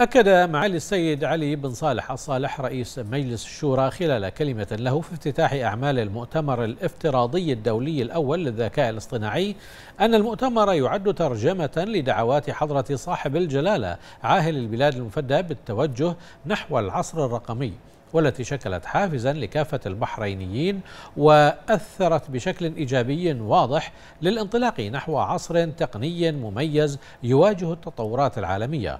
أكد معالي السيد علي بن صالح الصالح رئيس مجلس الشورى خلال كلمة له في افتتاح أعمال المؤتمر الافتراضي الدولي الأول للذكاء الاصطناعي أن المؤتمر يعد ترجمة لدعوات حضرة صاحب الجلالة عاهل البلاد المفدى بالتوجه نحو العصر الرقمي والتي شكلت حافزا لكافة البحرينيين وأثرت بشكل إيجابي واضح للانطلاق نحو عصر تقني مميز يواجه التطورات العالمية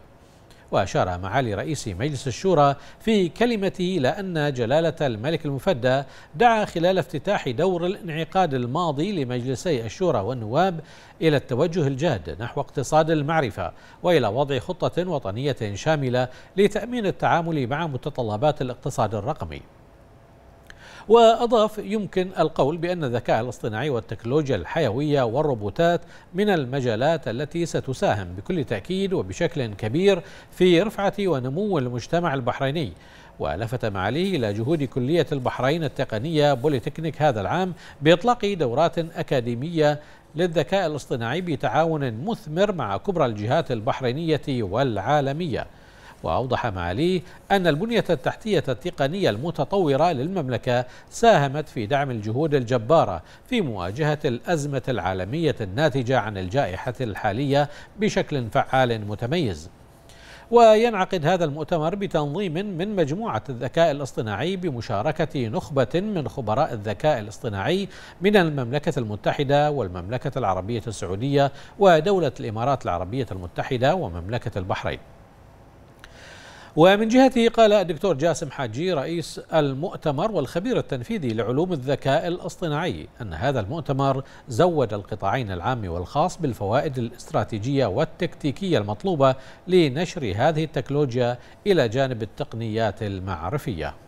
وأشار معالي رئيس مجلس الشورى في كلمته إلى أن جلالة الملك المفدى دعا خلال افتتاح دور الانعقاد الماضي لمجلسي الشورى والنواب إلى التوجه الجاد نحو اقتصاد المعرفة وإلى وضع خطة وطنية شاملة لتأمين التعامل مع متطلبات الاقتصاد الرقمي وأضاف يمكن القول بأن الذكاء الاصطناعي والتكنولوجيا الحيوية والروبوتات من المجالات التي ستساهم بكل تأكيد وبشكل كبير في رفعة ونمو المجتمع البحريني ولفت معاليه إلى جهود كلية البحرين التقنية بوليتكنيك هذا العام بإطلاق دورات أكاديمية للذكاء الاصطناعي بتعاون مثمر مع كبرى الجهات البحرينية والعالمية وأوضح معاليه أن البنية التحتية التقنية المتطورة للمملكة ساهمت في دعم الجهود الجبارة في مواجهة الأزمة العالمية الناتجة عن الجائحة الحالية بشكل فعال متميز وينعقد هذا المؤتمر بتنظيم من مجموعة الذكاء الاصطناعي بمشاركة نخبة من خبراء الذكاء الاصطناعي من المملكة المتحدة والمملكة العربية السعودية ودولة الإمارات العربية المتحدة ومملكة البحرين ومن جهته قال الدكتور جاسم حاجي رئيس المؤتمر والخبير التنفيذي لعلوم الذكاء الاصطناعي أن هذا المؤتمر زود القطاعين العام والخاص بالفوائد الاستراتيجية والتكتيكية المطلوبة لنشر هذه التكنولوجيا إلى جانب التقنيات المعرفية